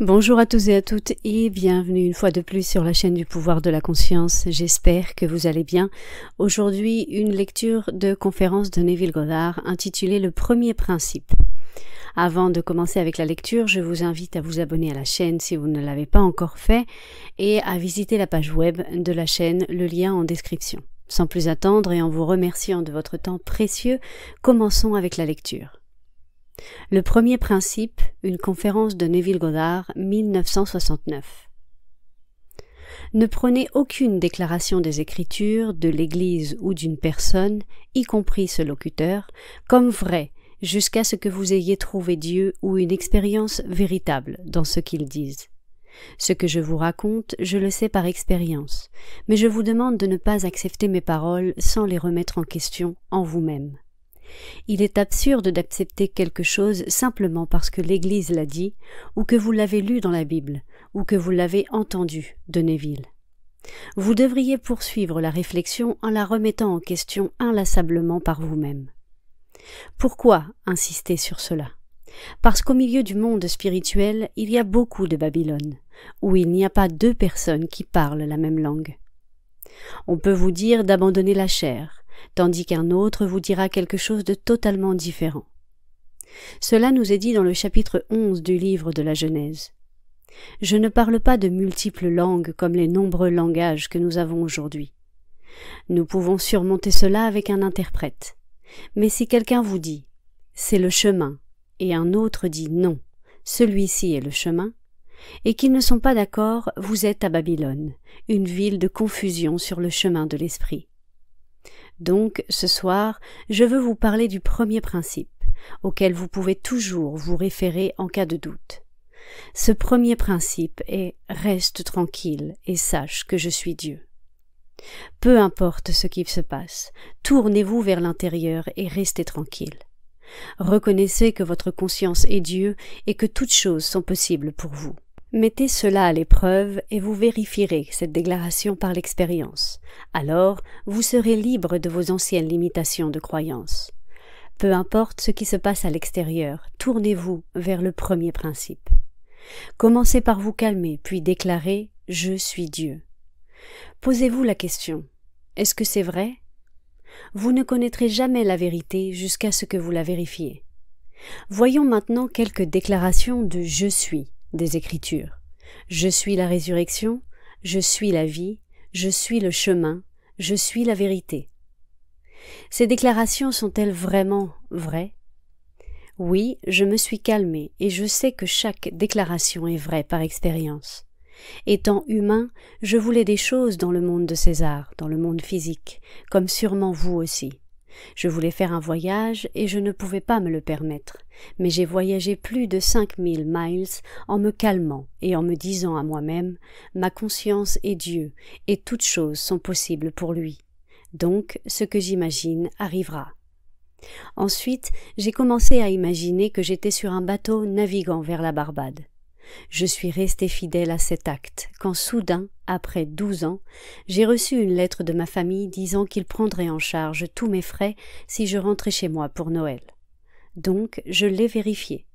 Bonjour à tous et à toutes et bienvenue une fois de plus sur la chaîne du pouvoir de la conscience. J'espère que vous allez bien. Aujourd'hui, une lecture de conférence de Neville Goddard intitulée Le premier principe. Avant de commencer avec la lecture, je vous invite à vous abonner à la chaîne si vous ne l'avez pas encore fait et à visiter la page web de la chaîne, le lien en description. Sans plus attendre et en vous remerciant de votre temps précieux, commençons avec la lecture. Le premier principe, une conférence de Neville Goddard, 1969. Ne prenez aucune déclaration des Écritures, de l'Église ou d'une personne, y compris ce locuteur, comme vraie jusqu'à ce que vous ayez trouvé Dieu ou une expérience véritable dans ce qu'ils disent. Ce que je vous raconte, je le sais par expérience, mais je vous demande de ne pas accepter mes paroles sans les remettre en question en vous-même. Il est absurde d'accepter quelque chose simplement parce que l'Église l'a dit, ou que vous l'avez lu dans la Bible, ou que vous l'avez entendu de Neville. Vous devriez poursuivre la réflexion en la remettant en question inlassablement par vous-même. Pourquoi insister sur cela Parce qu'au milieu du monde spirituel, il y a beaucoup de Babylone, où il n'y a pas deux personnes qui parlent la même langue. On peut vous dire d'abandonner la chair, tandis qu'un autre vous dira quelque chose de totalement différent. Cela nous est dit dans le chapitre 11 du livre de la Genèse. Je ne parle pas de multiples langues comme les nombreux langages que nous avons aujourd'hui. Nous pouvons surmonter cela avec un interprète. Mais si quelqu'un vous dit c'est le chemin et un autre dit non, celui-ci est le chemin, et qu'ils ne sont pas d'accord, vous êtes à Babylone, une ville de confusion sur le chemin de l'esprit. Donc, ce soir, je veux vous parler du premier principe, auquel vous pouvez toujours vous référer en cas de doute. Ce premier principe est Reste tranquille et sache que je suis Dieu. Peu importe ce qui se passe, tournez-vous vers l'intérieur et restez tranquille. Reconnaissez que votre conscience est Dieu et que toutes choses sont possibles pour vous. Mettez cela à l'épreuve et vous vérifierez cette déclaration par l'expérience. Alors, vous serez libre de vos anciennes limitations de croyance. Peu importe ce qui se passe à l'extérieur, tournez-vous vers le premier principe. Commencez par vous calmer, puis déclarez Je suis Dieu. Posez-vous la question Est-ce que c'est vrai Vous ne connaîtrez jamais la vérité jusqu'à ce que vous la vérifiez. Voyons maintenant quelques déclarations de Je suis des Écritures. Je suis la résurrection, je suis la vie, je suis le chemin, je suis la vérité. Ces déclarations sont-elles vraiment vraies Oui, je me suis calmée et je sais que chaque déclaration est vraie par expérience. Étant humain, je voulais des choses dans le monde de César, dans le monde physique, comme sûrement vous aussi. Je voulais faire un voyage et je ne pouvais pas me le permettre, mais j'ai voyagé plus de cinq mille miles en me calmant et en me disant à moi-même Ma conscience est Dieu et toutes choses sont possibles pour lui. Donc, ce que j'imagine arrivera. Ensuite, j'ai commencé à imaginer que j'étais sur un bateau naviguant vers la Barbade. Je suis resté fidèle à cet acte quand soudain après douze ans, j'ai reçu une lettre de ma famille disant qu'il prendrait en charge tous mes frais si je rentrais chez moi pour Noël. Donc je l'ai vérifié.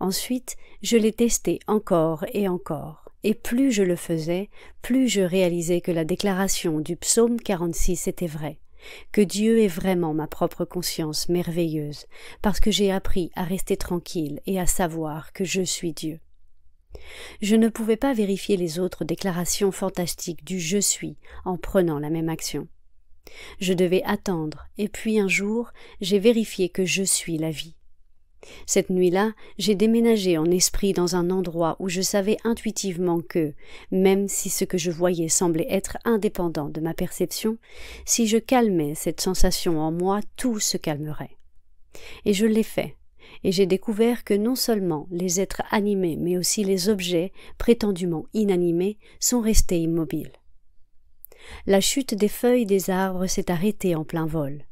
Ensuite, je l'ai testé encore et encore, et plus je le faisais, plus je réalisais que la déclaration du psaume 46 était vraie, que Dieu est vraiment ma propre conscience merveilleuse, parce que j'ai appris à rester tranquille et à savoir que je suis Dieu. Je ne pouvais pas vérifier les autres déclarations fantastiques du je suis en prenant la même action. Je devais attendre, et puis un jour, j'ai vérifié que je suis la vie. Cette nuit-là, j'ai déménagé en esprit dans un endroit où je savais intuitivement que, même si ce que je voyais semblait être indépendant de ma perception, si je calmais cette sensation en moi, tout se calmerait. Et je l'ai fait, et j'ai découvert que non seulement les êtres animés, mais aussi les objets, prétendument inanimés, sont restés immobiles. La chute des feuilles des arbres s'est arrêtée en plein vol.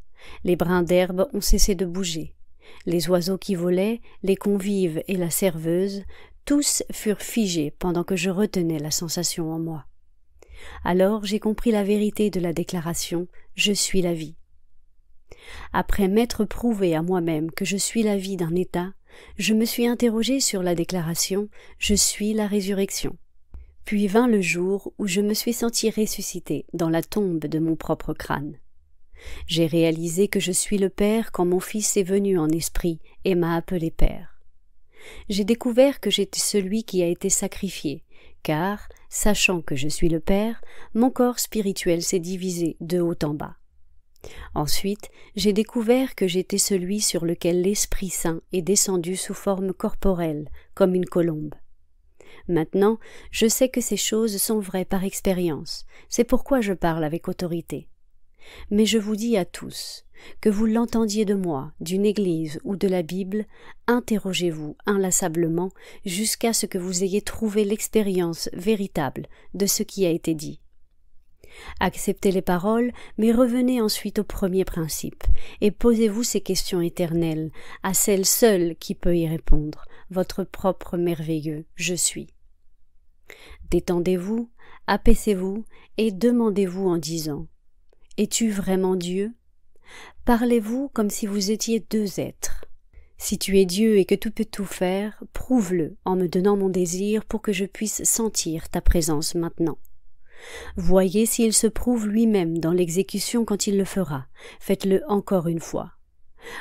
Les brins d'herbe ont cessé de bouger. Les oiseaux qui volaient, les convives et la serveuse, tous furent figés pendant que je retenais la sensation en moi. Alors j'ai compris la vérité de la déclaration Je suis la vie. Après m'être prouvé à moi-même que je suis la vie d'un état, je me suis interrogé sur la déclaration Je suis la résurrection. Puis vint le jour où je me suis senti ressuscité dans la tombe de mon propre crâne. J'ai réalisé que je suis le Père quand mon Fils est venu en esprit et m'a appelé Père. J'ai découvert que j'étais celui qui a été sacrifié, car, sachant que je suis le Père, mon corps spirituel s'est divisé de haut en bas. Ensuite, j'ai découvert que j'étais celui sur lequel l'Esprit Saint est descendu sous forme corporelle, comme une colombe. Maintenant, je sais que ces choses sont vraies par expérience, c'est pourquoi je parle avec autorité. Mais je vous dis à tous, que vous l'entendiez de moi, d'une Église ou de la Bible, interrogez-vous inlassablement jusqu'à ce que vous ayez trouvé l'expérience véritable de ce qui a été dit. Acceptez les paroles, mais revenez ensuite au premier principe, et posez-vous ces questions éternelles, à celle seule qui peut y répondre, votre propre merveilleux Je suis. Détendez-vous, apaisez-vous, et demandez-vous en disant Es-tu vraiment Dieu Parlez-vous comme si vous étiez deux êtres. Si tu es Dieu et que tu peux tout faire, prouve-le en me donnant mon désir pour que je puisse sentir ta présence maintenant. Voyez s'il se prouve lui-même dans l'exécution quand il le fera. Faites-le encore une fois.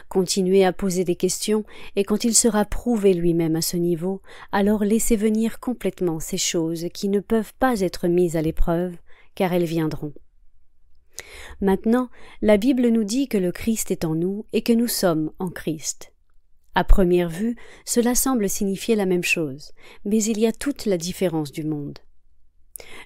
Continuez à poser des questions, et quand il sera prouvé lui-même à ce niveau, alors laissez venir complètement ces choses qui ne peuvent pas être mises à l'épreuve, car elles viendront. Maintenant, la Bible nous dit que le Christ est en nous et que nous sommes en Christ. À première vue, cela semble signifier la même chose, mais il y a toute la différence du monde.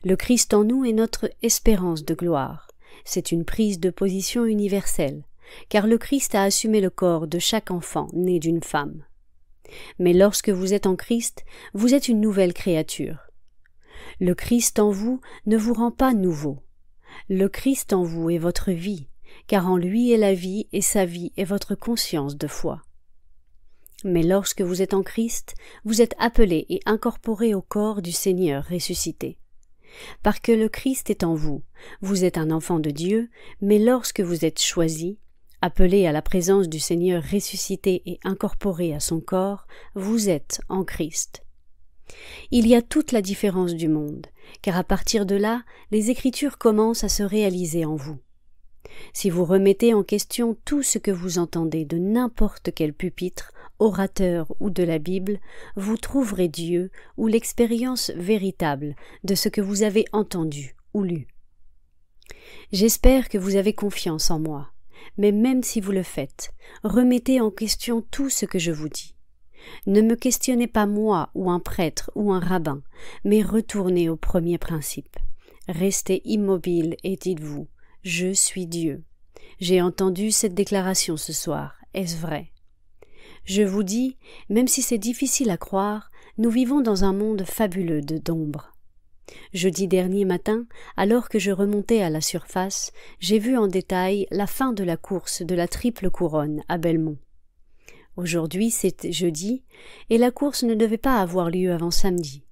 Le Christ en nous est notre espérance de gloire. C'est une prise de position universelle, car le Christ a assumé le corps de chaque enfant né d'une femme. Mais lorsque vous êtes en Christ, vous êtes une nouvelle créature. Le Christ en vous ne vous rend pas nouveau. Le Christ en vous est votre vie, car en lui est la vie et sa vie est votre conscience de foi. Mais lorsque vous êtes en Christ, vous êtes appelé et incorporé au corps du Seigneur ressuscité. Parce que le Christ est en vous, vous êtes un enfant de Dieu, mais lorsque vous êtes choisi, appelé à la présence du Seigneur ressuscité et incorporé à son corps, vous êtes en Christ. Il y a toute la différence du monde, car à partir de là, les Écritures commencent à se réaliser en vous. Si vous remettez en question tout ce que vous entendez de n'importe quel pupitre, orateur ou de la Bible, vous trouverez Dieu ou l'expérience véritable de ce que vous avez entendu ou lu. J'espère que vous avez confiance en moi, mais même si vous le faites, remettez en question tout ce que je vous dis. Ne me questionnez pas moi ou un prêtre ou un rabbin, mais retournez au premier principe. Restez immobile et dites-vous je suis Dieu. J'ai entendu cette déclaration ce soir. Est-ce vrai Je vous dis, même si c'est difficile à croire, nous vivons dans un monde fabuleux de d'ombre. Jeudi dernier matin, alors que je remontais à la surface, j'ai vu en détail la fin de la course de la triple couronne à Belmont. Aujourd'hui, c'est jeudi, et la course ne devait pas avoir lieu avant samedi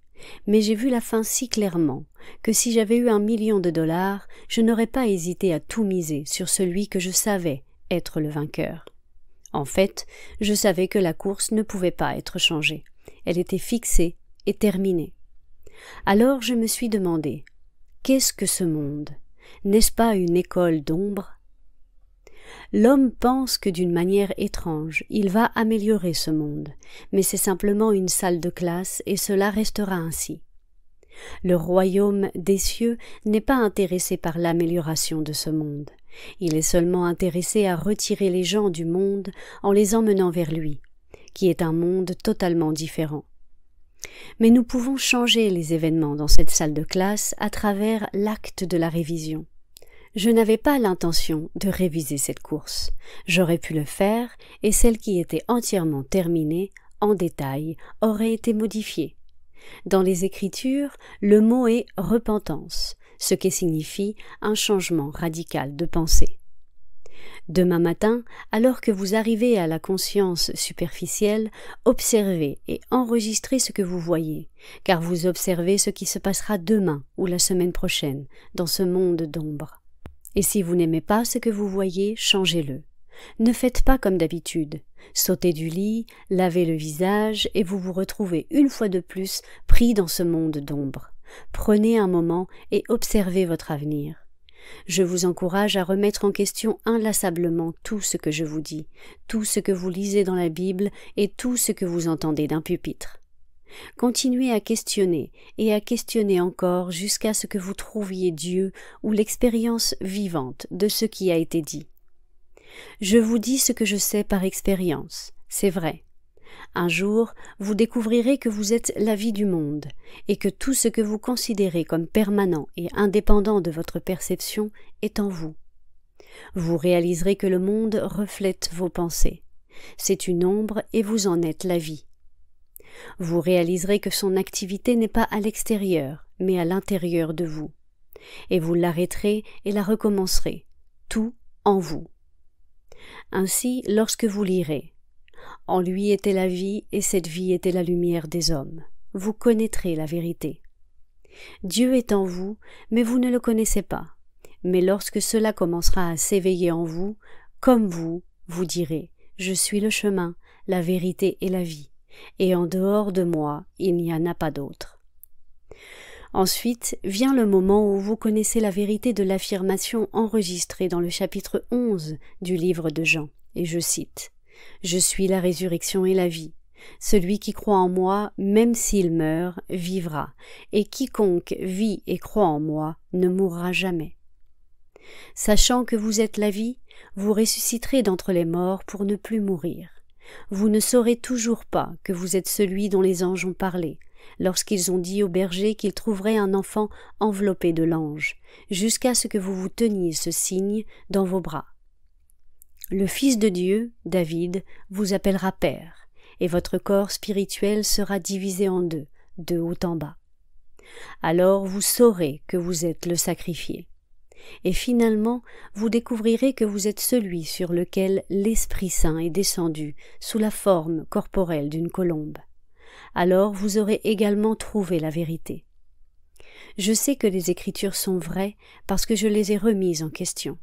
mais j'ai vu la fin si clairement que si j'avais eu un million de dollars, je n'aurais pas hésité à tout miser sur celui que je savais être le vainqueur. En fait, je savais que la course ne pouvait pas être changée. Elle était fixée et terminée. Alors je me suis demandé Qu'est-ce que ce monde N'est-ce pas une école d'ombre L'homme pense que d'une manière étrange, il va améliorer ce monde, mais c'est simplement une salle de classe et cela restera ainsi. Le royaume des cieux n'est pas intéressé par l'amélioration de ce monde. Il est seulement intéressé à retirer les gens du monde en les emmenant vers lui, qui est un monde totalement différent. Mais nous pouvons changer les événements dans cette salle de classe à travers l'acte de la révision. Je n'avais pas l'intention de réviser cette course. J'aurais pu le faire, et celle qui était entièrement terminée, en détail, aurait été modifiée. Dans les Écritures, le mot est repentance, ce qui signifie un changement radical de pensée. Demain matin, alors que vous arrivez à la conscience superficielle, observez et enregistrez ce que vous voyez, car vous observez ce qui se passera demain ou la semaine prochaine dans ce monde d'ombre. Et si vous n'aimez pas ce que vous voyez, changez-le. Ne faites pas comme d'habitude. Sautez du lit, lavez le visage et vous vous retrouvez une fois de plus pris dans ce monde d'ombre. Prenez un moment et observez votre avenir. Je vous encourage à remettre en question inlassablement tout ce que je vous dis, tout ce que vous lisez dans la Bible et tout ce que vous entendez d'un pupitre. Continuez à questionner et à questionner encore jusqu'à ce que vous trouviez Dieu ou l'expérience vivante de ce qui a été dit. Je vous dis ce que je sais par expérience, c'est vrai. Un jour, vous découvrirez que vous êtes la vie du monde, et que tout ce que vous considérez comme permanent et indépendant de votre perception est en vous. Vous réaliserez que le monde reflète vos pensées. C'est une ombre et vous en êtes la vie. Vous réaliserez que son activité n'est pas à l'extérieur, mais à l'intérieur de vous. Et vous l'arrêterez et la recommencerez, tout en vous. Ainsi, lorsque vous lirez En lui était la vie, et cette vie était la lumière des hommes, vous connaîtrez la vérité. Dieu est en vous, mais vous ne le connaissez pas. Mais lorsque cela commencera à s'éveiller en vous, comme vous, vous direz Je suis le chemin, la vérité et la vie et en dehors de moi il n'y en a pas d'autre. Ensuite vient le moment où vous connaissez la vérité de l'affirmation enregistrée dans le chapitre 11 du livre de Jean, et je cite Je suis la résurrection et la vie. Celui qui croit en moi, même s'il meurt, vivra, et quiconque vit et croit en moi ne mourra jamais. Sachant que vous êtes la vie, vous ressusciterez d'entre les morts pour ne plus mourir. Vous ne saurez toujours pas que vous êtes celui dont les anges ont parlé, lorsqu'ils ont dit au berger qu'ils trouveraient un enfant enveloppé de l'ange, jusqu'à ce que vous vous teniez ce signe dans vos bras. Le Fils de Dieu, David, vous appellera Père, et votre corps spirituel sera divisé en deux, de haut en bas. Alors vous saurez que vous êtes le sacrifié et finalement vous découvrirez que vous êtes celui sur lequel l'Esprit Saint est descendu sous la forme corporelle d'une colombe. Alors vous aurez également trouvé la vérité. Je sais que les Écritures sont vraies parce que je les ai remises en question.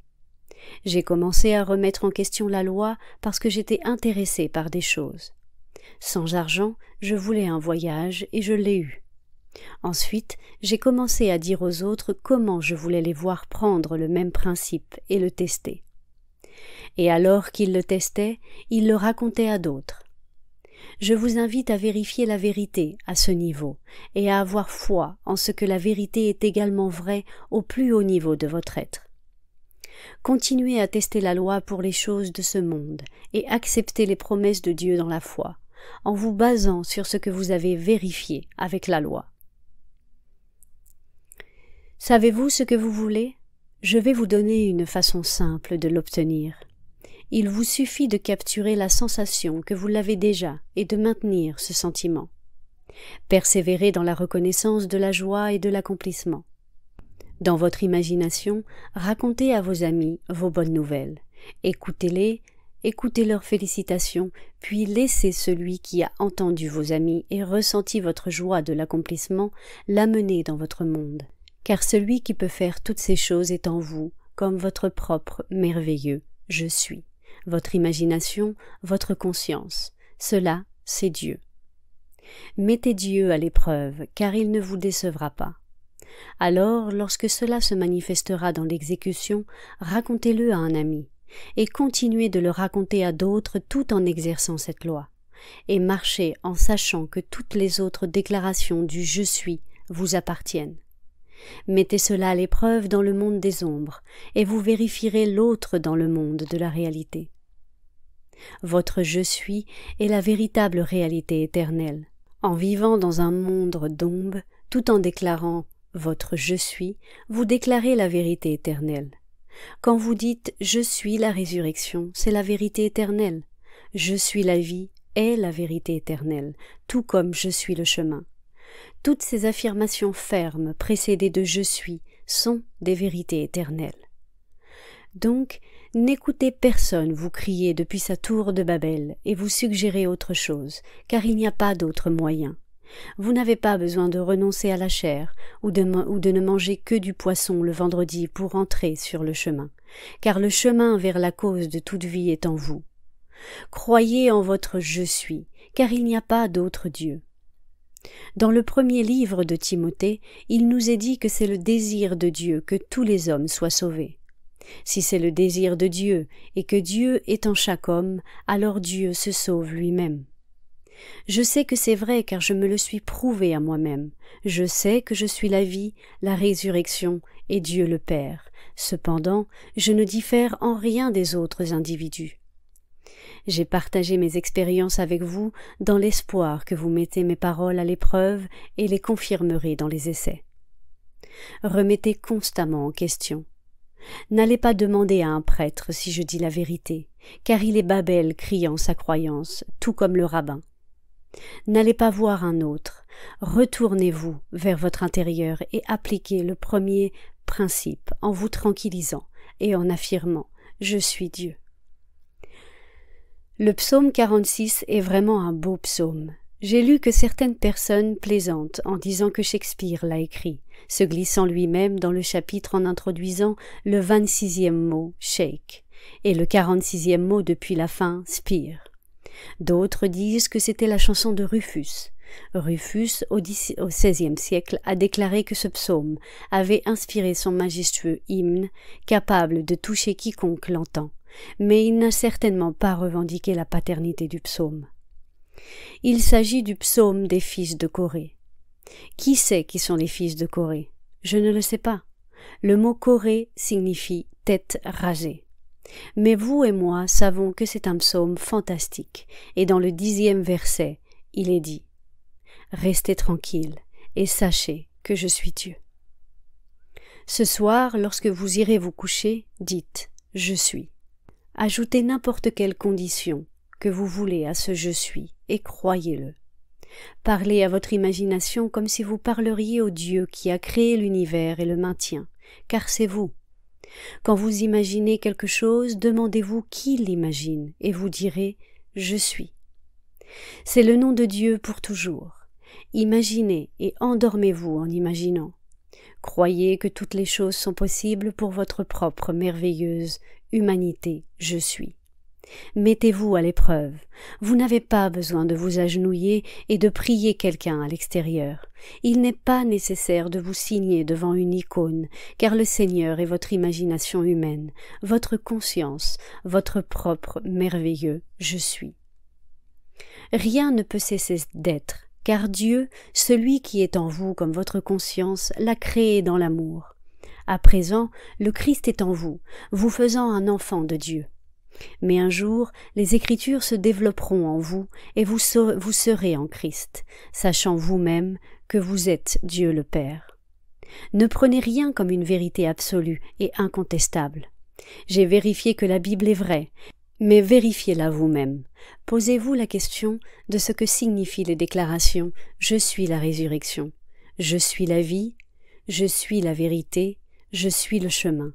J'ai commencé à remettre en question la loi parce que j'étais intéressé par des choses. Sans argent, je voulais un voyage et je l'ai eu. Ensuite, j'ai commencé à dire aux autres comment je voulais les voir prendre le même principe et le tester. Et alors qu'ils le testaient, ils le racontaient à d'autres. Je vous invite à vérifier la vérité à ce niveau et à avoir foi en ce que la vérité est également vraie au plus haut niveau de votre être. Continuez à tester la loi pour les choses de ce monde et acceptez les promesses de Dieu dans la foi, en vous basant sur ce que vous avez vérifié avec la loi. Savez-vous ce que vous voulez Je vais vous donner une façon simple de l'obtenir. Il vous suffit de capturer la sensation que vous l'avez déjà et de maintenir ce sentiment. Persévérez dans la reconnaissance de la joie et de l'accomplissement. Dans votre imagination, racontez à vos amis vos bonnes nouvelles. Écoutez-les, écoutez leurs félicitations, puis laissez celui qui a entendu vos amis et ressenti votre joie de l'accomplissement l'amener dans votre monde car celui qui peut faire toutes ces choses est en vous, comme votre propre merveilleux Je suis, votre imagination, votre conscience. Cela, c'est Dieu. Mettez Dieu à l'épreuve, car il ne vous décevra pas. Alors, lorsque cela se manifestera dans l'exécution, racontez-le à un ami, et continuez de le raconter à d'autres tout en exerçant cette loi, et marchez en sachant que toutes les autres déclarations du Je suis vous appartiennent. Mettez cela à l'épreuve dans le monde des ombres, et vous vérifierez l'autre dans le monde de la réalité. Votre je suis est la véritable réalité éternelle. En vivant dans un monde d'ombre, tout en déclarant votre je suis, vous déclarez la vérité éternelle. Quand vous dites je suis la résurrection, c'est la vérité éternelle. Je suis la vie est la vérité éternelle, tout comme je suis le chemin. Toutes ces affirmations fermes, précédées de je suis, sont des vérités éternelles. Donc, n'écoutez personne vous crier depuis sa tour de Babel et vous suggérer autre chose, car il n'y a pas d'autre moyen. Vous n'avez pas besoin de renoncer à la chair ou de, ou de, ne manger que du poisson le vendredi pour entrer sur le chemin, car le chemin vers la cause de toute vie est en vous. Croyez en votre je suis, car il n'y a pas d'autre Dieu. Dans le premier livre de Timothée, il nous est dit que c'est le désir de Dieu que tous les hommes soient sauvés. Si c'est le désir de Dieu et que Dieu est en chaque homme, alors Dieu se sauve lui-même. Je sais que c'est vrai car je me le suis prouvé à moi-même. Je sais que je suis la vie, la résurrection et Dieu le Père. Cependant, je ne diffère en rien des autres individus. J'ai partagé mes expériences avec vous dans l'espoir que vous mettez mes paroles à l'épreuve et les confirmerez dans les essais. Remettez constamment en question. N'allez pas demander à un prêtre si je dis la vérité, car il est Babel criant sa croyance, tout comme le rabbin. N'allez pas voir un autre, retournez-vous vers votre intérieur et appliquez le premier principe en vous tranquillisant et en affirmant Je suis Dieu. Le psaume 46 est vraiment un beau psaume. J'ai lu que certaines personnes plaisantent en disant que Shakespeare l'a écrit, se glissant lui-même dans le chapitre en introduisant le 26e mot shake et le 46e mot depuis la fin spire. D'autres disent que c'était la chanson de Rufus. Rufus, au 16e siècle, a déclaré que ce psaume avait inspiré son majestueux hymne, capable de toucher quiconque l'entend mais il n'a certainement pas revendiqué la paternité du psaume. Il s'agit du psaume des fils de Corée. Qui sait qui sont les fils de Corée Je ne le sais pas. Le mot Corée signifie tête rasée. Mais vous et moi savons que c'est un psaume fantastique, et dans le dixième verset, il est dit Restez tranquille et sachez que je suis Dieu. Ce soir, lorsque vous irez vous coucher, dites Je suis. Ajoutez n'importe quelle condition que vous voulez à ce je suis et croyez-le. Parlez à votre imagination comme si vous parleriez au Dieu qui a créé l'univers et le maintient, car c'est vous. Quand vous imaginez quelque chose, demandez-vous qui l'imagine et vous direz Je suis. C'est le nom de Dieu pour toujours. Imaginez et endormez-vous en imaginant. Croyez que toutes les choses sont possibles pour votre propre merveilleuse Humanité, je suis. Mettez-vous à l'épreuve. Vous n'avez pas besoin de vous agenouiller et de prier quelqu'un à l'extérieur. Il n'est pas nécessaire de vous signer devant une icône, car le Seigneur est votre imagination humaine, votre conscience, votre propre merveilleux Je suis. Rien ne peut cesser d'être, car Dieu, celui qui est en vous comme votre conscience, l'a créé dans l'amour. À présent, le Christ est en vous, vous faisant un enfant de Dieu. Mais un jour, les Écritures se développeront en vous, et vous, vous serez en Christ, sachant vous-même que vous êtes Dieu le Père. Ne prenez rien comme une vérité absolue et incontestable. J'ai vérifié que la Bible est vraie, mais vérifiez-la vous-même. Posez-vous la question de ce que signifient les déclarations Je suis la résurrection, je suis la vie, je suis la vérité, je suis le chemin.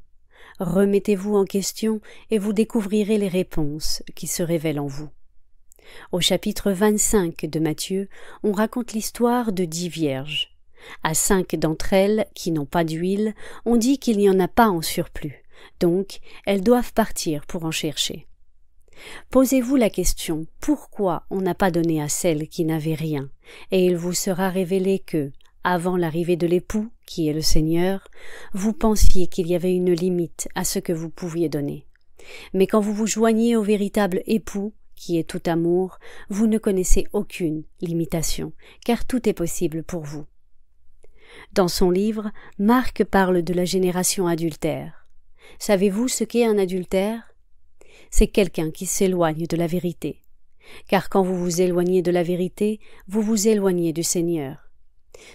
Remettez-vous en question et vous découvrirez les réponses qui se révèlent en vous. Au chapitre 25 de Matthieu, on raconte l'histoire de dix vierges. À cinq d'entre elles, qui n'ont pas d'huile, on dit qu'il n'y en a pas en surplus, donc elles doivent partir pour en chercher. Posez-vous la question pourquoi on n'a pas donné à celles qui n'avaient rien, et il vous sera révélé que, avant l'arrivée de l'époux, qui est le Seigneur, vous pensiez qu'il y avait une limite à ce que vous pouviez donner. Mais quand vous vous joignez au véritable époux, qui est tout amour, vous ne connaissez aucune limitation, car tout est possible pour vous. Dans son livre, Marc parle de la génération adultère. Savez-vous ce qu'est un adultère C'est quelqu'un qui s'éloigne de la vérité. Car quand vous vous éloignez de la vérité, vous vous éloignez du Seigneur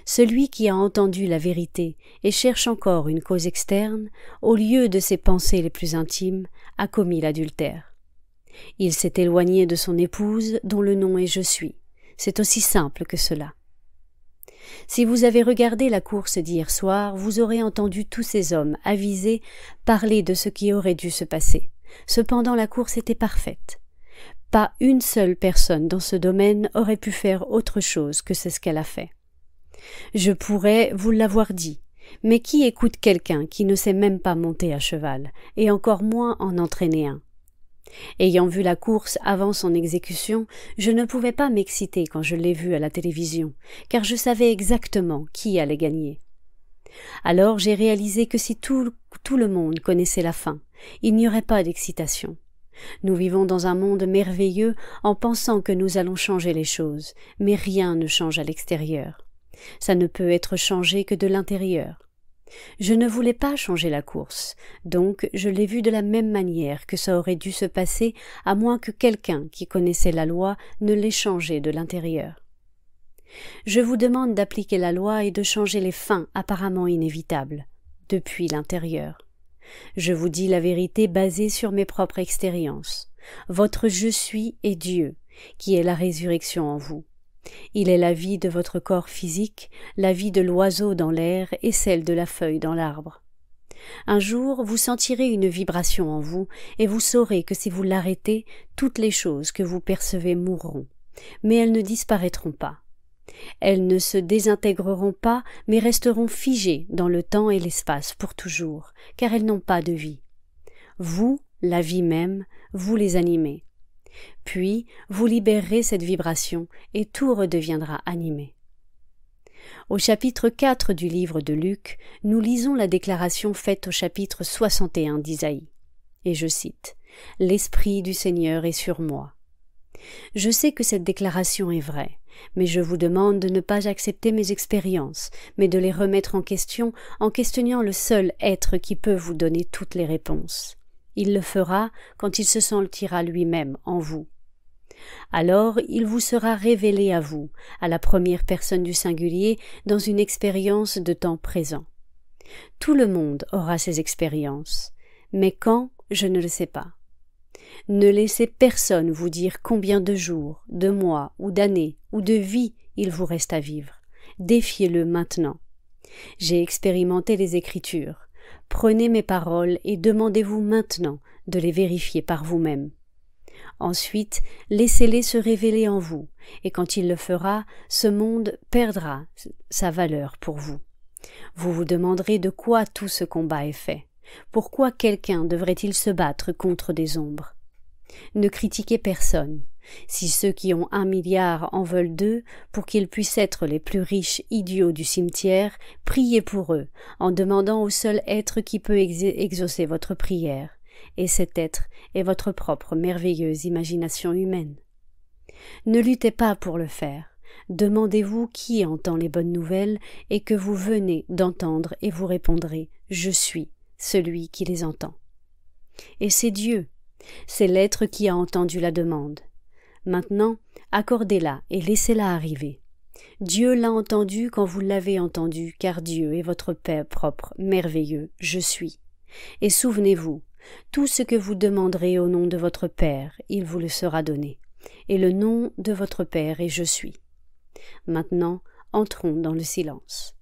celui qui a entendu la vérité et cherche encore une cause externe, au lieu de ses pensées les plus intimes, a commis l'adultère. Il s'est éloigné de son épouse dont le nom est Je suis. C'est aussi simple que cela. Si vous avez regardé la course d'hier soir, vous aurez entendu tous ces hommes avisés parler de ce qui aurait dû se passer. Cependant la course était parfaite. Pas une seule personne dans ce domaine aurait pu faire autre chose que c'est ce qu'elle a fait. Je pourrais vous l'avoir dit, mais qui écoute quelqu'un qui ne sait même pas monter à cheval, et encore moins en entraîner un? Ayant vu la course avant son exécution, je ne pouvais pas m'exciter quand je l'ai vue à la télévision, car je savais exactement qui allait gagner. Alors j'ai réalisé que si tout, tout, le monde connaissait la fin, il n'y aurait pas d'excitation. Nous vivons dans un monde merveilleux en pensant que nous allons changer les choses, mais rien ne change à l'extérieur. Ça ne peut être changé que de l'intérieur. Je ne voulais pas changer la course, donc je l'ai vue de la même manière que ça aurait dû se passer, à moins que quelqu'un qui connaissait la loi ne l'ait changé de l'intérieur. Je vous demande d'appliquer la loi et de changer les fins apparemment inévitables, depuis l'intérieur. Je vous dis la vérité basée sur mes propres expériences. Votre je suis est Dieu, qui est la résurrection en vous. Il est la vie de votre corps physique, la vie de l'oiseau dans l'air et celle de la feuille dans l'arbre. Un jour, vous sentirez une vibration en vous, et vous saurez que si vous l'arrêtez, toutes les choses que vous percevez mourront, mais elles ne disparaîtront pas. Elles ne se désintégreront pas, mais resteront figées dans le temps et l'espace pour toujours, car elles n'ont pas de vie. Vous, la vie même, vous les animez, puis, vous libérerez cette vibration et tout redeviendra animé. Au chapitre 4 du livre de Luc, nous lisons la déclaration faite au chapitre 61 d'Isaïe. Et je cite L'Esprit du Seigneur est sur moi. Je sais que cette déclaration est vraie, mais je vous demande de ne pas accepter mes expériences, mais de les remettre en question en questionnant le seul être qui peut vous donner toutes les réponses. Il le fera quand il se sentira lui-même en vous. Alors il vous sera révélé à vous, à la première personne du singulier, dans une expérience de temps présent. Tout le monde aura ses expériences, mais quand, je ne le sais pas. Ne laissez personne vous dire combien de jours, de mois, ou d'années, ou de vie il vous reste à vivre. Défiez-le maintenant. J'ai expérimenté les Écritures. Prenez mes paroles et demandez-vous maintenant de les vérifier par vous-même. Ensuite, laissez-les se révéler en vous, et quand il le fera, ce monde perdra sa valeur pour vous. Vous vous demanderez de quoi tout ce combat est fait. Pourquoi quelqu'un devrait-il se battre contre des ombres Ne critiquez personne, si ceux qui ont un milliard en veulent deux, pour qu'ils puissent être les plus riches idiots du cimetière, priez pour eux, en demandant au seul être qui peut exaucer votre prière, et cet être est votre propre merveilleuse imagination humaine. Ne luttez pas pour le faire. Demandez-vous qui entend les bonnes nouvelles et que vous venez d'entendre et vous répondrez Je suis celui qui les entend. Et c'est Dieu, c'est l'être qui a entendu la demande. Maintenant, accordez-la et laissez-la arriver. Dieu l'a entendu quand vous l'avez entendu, car Dieu est votre Père propre, merveilleux, je suis. Et souvenez-vous, tout ce que vous demanderez au nom de votre Père, il vous le sera donné. Et le nom de votre Père est je suis. Maintenant, entrons dans le silence.